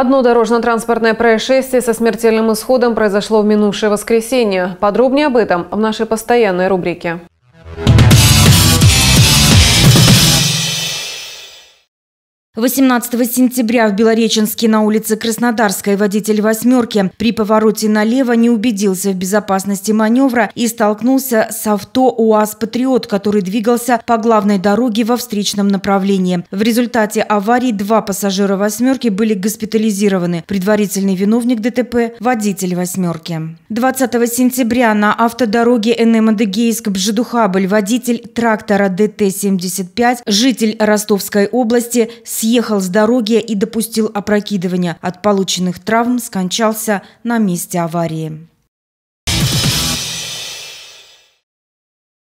Одно дорожно-транспортное происшествие со смертельным исходом произошло в минувшее воскресенье. Подробнее об этом в нашей постоянной рубрике. 18 сентября в Белореченске на улице Краснодарской водитель «восьмерки» при повороте налево не убедился в безопасности маневра и столкнулся с авто УАЗ «Патриот», который двигался по главной дороге во встречном направлении. В результате аварии два пассажира «восьмерки» были госпитализированы. Предварительный виновник ДТП – водитель «восьмерки». 20 сентября на автодороге НМ-Адыгейск-Бжедухабль водитель трактора ДТ-75, житель Ростовской области – съехал с дороги и допустил опрокидывание. От полученных травм скончался на месте аварии.